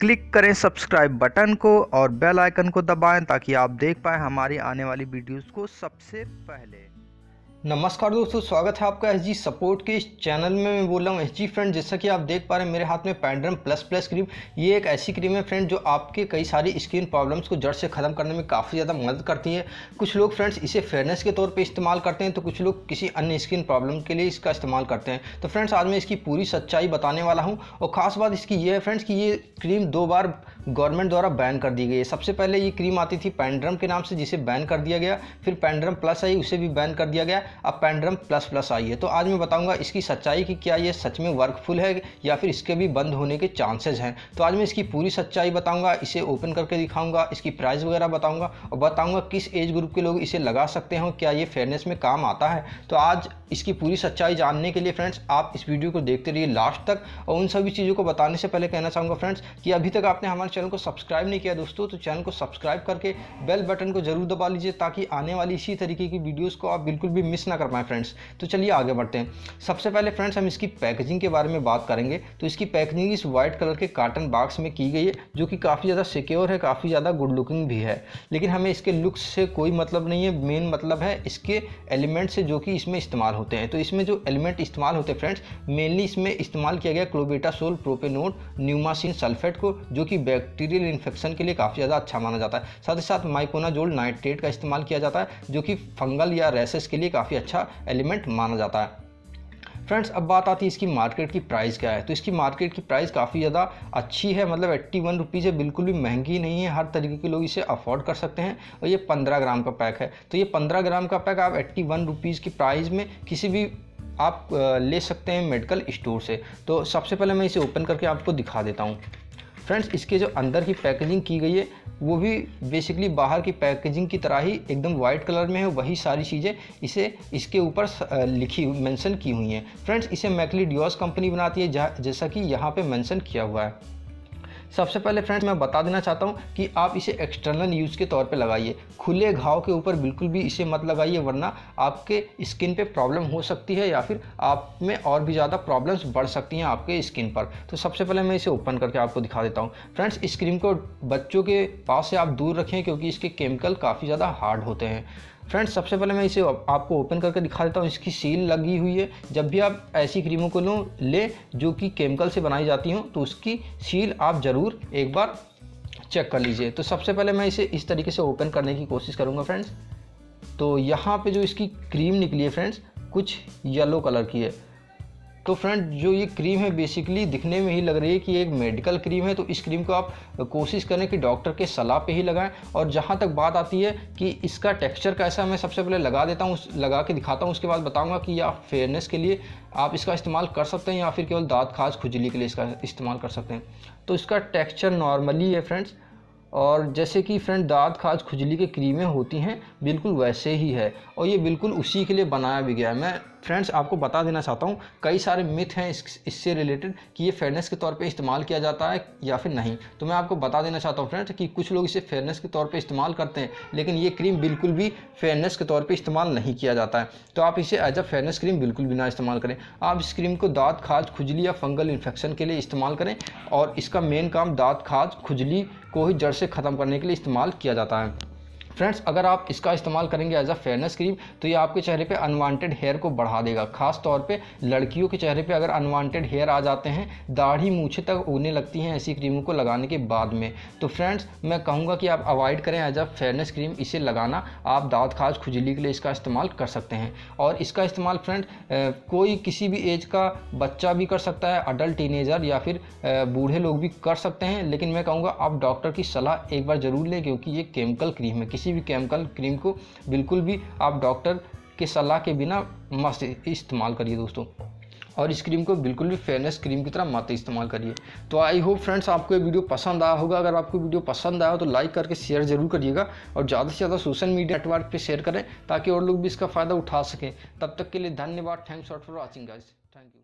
click करें subscribe button को और बेल आइकन को दबाएं ताकि आप देख पाएँ हमारी आने वाली वीडियोस को सबसे पहले नमस्कार दोस्तों स्वागत है आपका एस सपोर्ट के इस चैनल में मैं बोल रहा हूँ एच जी फ्रेंड जैसा कि आप देख पा रहे हैं मेरे हाथ में पैंड्रम प्लस प्लस क्रीम ये एक ऐसी क्रीम है फ्रेंड जो आपके कई सारी स्किन प्रॉब्लम्स को जड़ से ख़त्म करने में काफ़ी ज़्यादा मदद करती है कुछ लोग फ्रेंड्स इसे फेयरनेस के तौर पर इस्तेमाल करते हैं तो कुछ लोग किसी अन्य स्किन प्रॉब्लम के लिए इसका इस्तेमाल करते हैं तो फ्रेंड्स आज मैं इसकी पूरी सच्चाई बताने वाला हूँ और ख़ास बात इसकी ये है फ्रेंड्स कि ये क्रीम दो बार गवर्नमेंट द्वारा बैन कर दी गई है सबसे पहले ये क्रीम आती थी पैंड्रम के नाम से जिसे बैन कर दिया गया फिर पैंड्रम प्लस आई उसे भी बैन कर दिया गया अब पैंड्रम प्लस प्लस आई है तो आज मैं बताऊंगा इसकी सच्चाई कि क्या ये सच में वर्कफुल है या फिर इसके भी बंद होने के चांसेज हैं तो आज मैं इसकी पूरी सच्चाई बताऊँगा इसे ओपन करके दिखाऊँगा इसकी प्राइस वगैरह बताऊँगा और बताऊँगा किस एज ग्रुप के लोग इसे लगा सकते हैं क्या ये फेयरनेस में काम आता है तो आज इसकी पूरी सच्चाई जानने के लिए फ्रेंड्स आप इस वीडियो को देखते रहिए लास्ट तक और उन सभी चीज़ों को बताने से पहले कहना चाहूँगा फ्रेंड्स कि अभी तक आपने हमारे चैनल को सब्सक्राइब नहीं किया दोस्तों तो चैनल को सब्सक्राइब करके बेल बटन को जरूर दबा लीजिए ताकि आने वाली इसी तरीके की वीडियोज़ को आप बिल्कुल भी मिस ना कर पाएँ फ्रेंड्स तो चलिए आगे बढ़ते हैं सबसे पहले फ्रेंड्स हम इसकी पैकेजिंग के बारे में बात करेंगे तो इसकी पैकेजिंग इस व्हाइट कलर के कार्टन बॉक्स में की गई है जो कि काफ़ी ज़्यादा सिक्योर है काफ़ी ज़्यादा गुड लुकिंग भी है लेकिन हमें इसके लुक्स से कोई मतलब नहीं है मेन मतलब है इसके एलिमेंट से जो कि इसमें इस्तेमाल हो होते हैं तो इसमें जो एलिमेंट इस्तेमाल होते हैं फ्रेंड्स मेनली इसमें इस्तेमाल किया गया क्लोबेटासोल प्रोपेनोड न्यूमासिन सल्फेट को जो कि बैक्टीरियल इन्फेक्शन के लिए काफ़ी ज़्यादा अच्छा माना जाता है साथ ही साथ माइकोनाजोल नाइट्रेट का इस्तेमाल किया जाता है जो कि फंगल या रेसेस के लिए काफ़ी अच्छा एलिमेंट माना जाता है फ्रेंड्स अब बात आती है इसकी मार्केट की प्राइस क्या है तो इसकी मार्केट की प्राइस काफ़ी ज़्यादा अच्छी है मतलब एट्टी वन रुपीज़ है बिल्कुल भी महंगी नहीं है हर तरीके के लोग इसे अफोर्ड कर सकते हैं और ये पंद्रह ग्राम का पैक है तो ये पंद्रह ग्राम का पैक आप एट्टी वन रुपीज़ की प्राइस में किसी भी आप ले सकते हैं मेडिकल स्टोर से तो सबसे पहले मैं इसे ओपन करके आपको दिखा देता हूँ फ्रेंड्स इसके जो अंदर की पैकेजिंग की गई है वो भी बेसिकली बाहर की पैकेजिंग की तरह ही एकदम वाइट कलर में है वही सारी चीज़ें इसे इसके ऊपर लिखी मेंशन की हुई हैं फ्रेंड्स इसे मैकली डिओस कंपनी बनाती है जहाँ जैसा कि यहाँ पे मेंशन किया हुआ है सबसे पहले फ्रेंड्स मैं बता देना चाहता हूँ कि आप इसे एक्सटर्नल यूज़ के तौर पर लगाइए खुले घाव के ऊपर बिल्कुल भी इसे मत लगाइए वरना आपके स्किन पे प्रॉब्लम हो सकती है या फिर आप में और भी ज़्यादा प्रॉब्लम्स बढ़ सकती हैं आपके स्किन पर तो सबसे पहले मैं इसे ओपन करके आपको दिखा देता हूँ फ्रेंड्स इस क्रीम को बच्चों के पास से आप दूर रखें क्योंकि इसके केमिकल काफ़ी ज़्यादा हार्ड होते हैं फ्रेंड्स सबसे पहले मैं इसे आपको ओपन करके दिखा देता हूँ इसकी सील लगी हुई है जब भी आप ऐसी क्रीमों को लो ले जो कि केमिकल से बनाई जाती हूँ तो उसकी सील आप ज़रूर एक बार चेक कर लीजिए तो सबसे पहले मैं इसे इस तरीके से ओपन करने की कोशिश करूँगा फ्रेंड्स तो यहाँ पे जो इसकी क्रीम निकली है फ्रेंड्स कुछ येलो कलर की है तो फ्रेंड जो ये क्रीम है बेसिकली दिखने में ही लग रही है कि एक मेडिकल क्रीम है तो इस क्रीम को आप कोशिश करें कि डॉक्टर के सलाह पे ही लगाएं और जहाँ तक बात आती है कि इसका टेक्सचर कैसा मैं सबसे पहले लगा देता हूँ लगा के दिखाता हूँ उसके बाद बताऊँगा कि आप फेयरनेस के लिए आप इसका इस्तेमाल कर सकते हैं या फिर केवल दाँत खाज खुजली के लिए इसका इस्तेमाल कर सकते हैं तो इसका टेक्स्चर नॉर्मली है फ्रेंड्स और जैसे कि फ्रेंड दाँत खाज खुजली के क्रीमें होती हैं बिल्कुल वैसे ही है और ये बिल्कुल उसी के लिए बनाया भी गया है मैं फ्रेंड्स आपको बता देना चाहता हूँ कई सारे मिथ हैं इस, इससे रिलेटेड कि ये फेयरनेस के तौर पे इस्तेमाल किया जाता है या फिर नहीं तो मैं आपको बता देना चाहता हूँ फ्रेंड्स कि कुछ लोग इसे फेयरनेस के तौर पे इस्तेमाल करते हैं लेकिन ये क्रीम बिल्कुल भी फेयरनेस के तौर पर इस्तेमाल नहीं किया जाता है तो आप इसे एज अ फेयरनेस क्रीम बिल्कुल भी ना इस्तेमाल करें आप इस क्रीम को दाँत खाज खुजली या फंगल इन्फेक्शन के लिए इस्तेमाल करें और इसका मेन काम दाँत खाज खुजली को ही जड़ से ख़त्म करने के लिए इस्तेमाल किया जाता है फ्रेंड्स अगर आप इसका इस्तेमाल करेंगे एज अ फेयरनेस क्रीम तो ये आपके चेहरे पे अनवांटेड हेयर को बढ़ा देगा खास तौर पे लड़कियों के चेहरे पे अगर अनवांटेड हेयर आ जाते हैं दाढ़ी मूछे तक उगने लगती हैं ऐसी क्रीमों को लगाने के बाद में तो फ्रेंड्स मैं कहूँगा कि आप अवॉइड करें एज अ फेयरनेस क्रीम इसे लगाना आप दाँत खाज खुजली के लिए इसका इस्तेमाल कर सकते हैं और इसका इस्तेमाल फ्रेंड कोई किसी भी एज का बच्चा भी कर सकता है अडल्ट टीनेजर या फिर बूढ़े लोग भी कर सकते हैं लेकिन मैं कहूँगा आप डॉक्टर की सलाह एक बार ज़रूर लें क्योंकि ये केमिकल क्रीम है किसी किसी भी केमिकल क्रीम को बिल्कुल भी आप डॉक्टर के सलाह के बिना मस्त इस्तेमाल करिए दोस्तों और इस क्रीम को बिल्कुल भी फेयरनेस क्रीम की तरह मत इस्तेमाल करिए तो आई होप फ्रेंड्स आपको ये वीडियो पसंद आया होगा अगर आपको वीडियो पसंद आया हो तो लाइक करके शेयर जरूर करिएगा और ज़्यादा से ज़्यादा सोशल मीडिया नेटवर्क पर शेयर करें ताकि और लोग भी इसका फ़ायदा उठा सकें तब तक के लिए धन्यवाद thanks for watching guys thank you